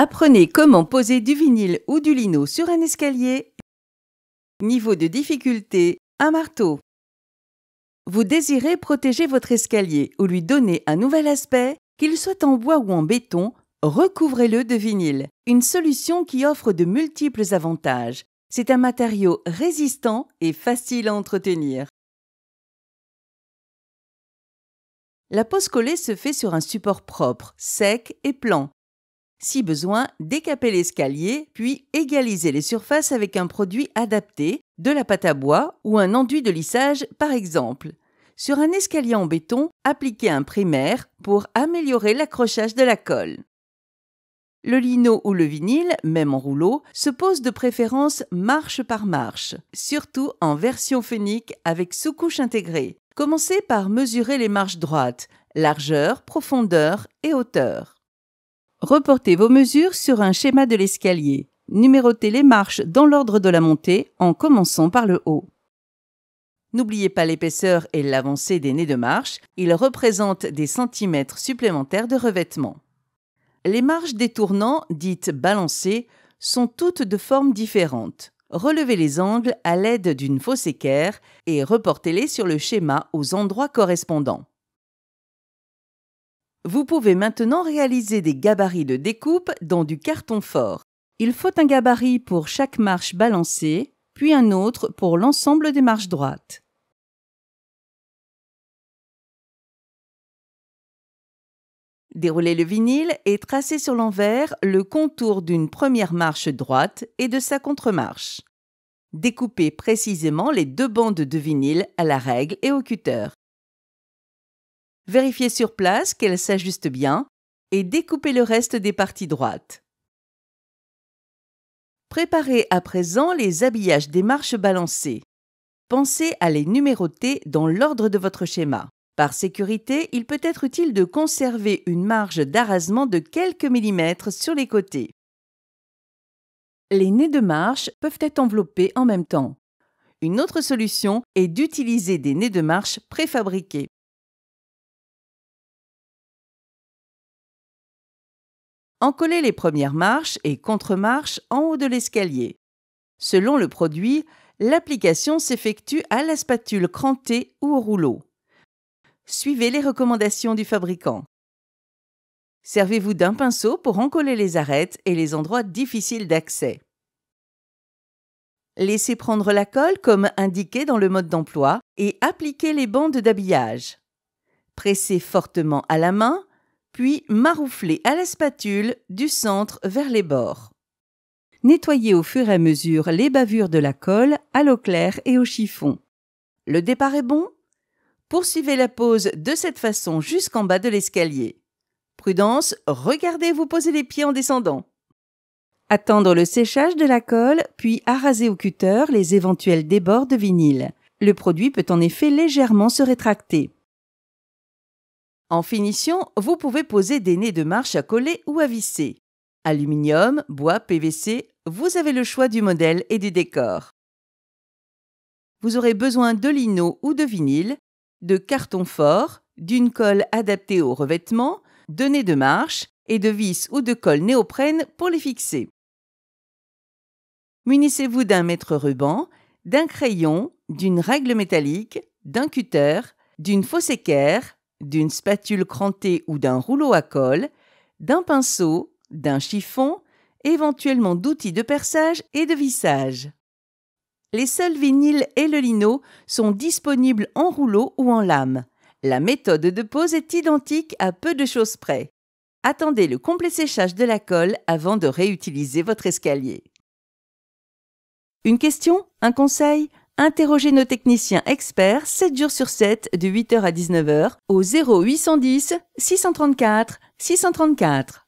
Apprenez comment poser du vinyle ou du lino sur un escalier. Niveau de difficulté, un marteau. Vous désirez protéger votre escalier ou lui donner un nouvel aspect, qu'il soit en bois ou en béton, recouvrez-le de vinyle, une solution qui offre de multiples avantages. C'est un matériau résistant et facile à entretenir. La pose collée se fait sur un support propre, sec et plan. Si besoin, décaper l'escalier, puis égaliser les surfaces avec un produit adapté, de la pâte à bois ou un enduit de lissage par exemple. Sur un escalier en béton, appliquez un primaire pour améliorer l'accrochage de la colle. Le lino ou le vinyle, même en rouleau, se pose de préférence marche par marche, surtout en version phénique avec sous-couche intégrée. Commencez par mesurer les marches droites, largeur, profondeur et hauteur. Reportez vos mesures sur un schéma de l'escalier. Numérotez les marches dans l'ordre de la montée en commençant par le haut. N'oubliez pas l'épaisseur et l'avancée des nez de marche, ils représentent des centimètres supplémentaires de revêtement. Les marches tournants, dites balancées, sont toutes de formes différentes. Relevez les angles à l'aide d'une fausse équerre et reportez-les sur le schéma aux endroits correspondants. Vous pouvez maintenant réaliser des gabarits de découpe dans du carton fort. Il faut un gabarit pour chaque marche balancée, puis un autre pour l'ensemble des marches droites. Déroulez le vinyle et tracez sur l'envers le contour d'une première marche droite et de sa contremarche. Découpez précisément les deux bandes de vinyle à la règle et au cutter vérifiez sur place qu'elle s'ajuste bien et découpez le reste des parties droites. Préparez à présent les habillages des marches balancées. Pensez à les numéroter dans l'ordre de votre schéma. Par sécurité, il peut être utile de conserver une marge d'arasement de quelques millimètres sur les côtés. Les nez de marche peuvent être enveloppés en même temps. Une autre solution est d'utiliser des nez de marche préfabriqués. Encollez les premières marches et contre-marches en haut de l'escalier. Selon le produit, l'application s'effectue à la spatule crantée ou au rouleau. Suivez les recommandations du fabricant. Servez-vous d'un pinceau pour encoller les arêtes et les endroits difficiles d'accès. Laissez prendre la colle comme indiqué dans le mode d'emploi et appliquez les bandes d'habillage. Pressez fortement à la main puis maroufler à la spatule du centre vers les bords. Nettoyez au fur et à mesure les bavures de la colle à l'eau claire et au chiffon. Le départ est bon Poursuivez la pose de cette façon jusqu'en bas de l'escalier. Prudence, regardez vous poser les pieds en descendant. Attendre le séchage de la colle, puis arraser au cutter les éventuels débords de vinyle. Le produit peut en effet légèrement se rétracter. En finition, vous pouvez poser des nez de marche à coller ou à visser. Aluminium, bois, PVC, vous avez le choix du modèle et du décor. Vous aurez besoin de lino ou de vinyle, de carton fort, d'une colle adaptée au revêtement, de nez de marche et de vis ou de colle néoprène pour les fixer. Munissez-vous d'un mètre ruban, d'un crayon, d'une règle métallique, d'un cutter, d'une fausse équerre, d'une spatule crantée ou d'un rouleau à colle, d'un pinceau, d'un chiffon, éventuellement d'outils de perçage et de vissage. Les seuls vinyles et le lino sont disponibles en rouleau ou en lame. La méthode de pose est identique à peu de choses près. Attendez le complet séchage de la colle avant de réutiliser votre escalier. Une question Un conseil Interrogez nos techniciens experts 7 jours sur 7 de 8h à 19h au 0810 634 634.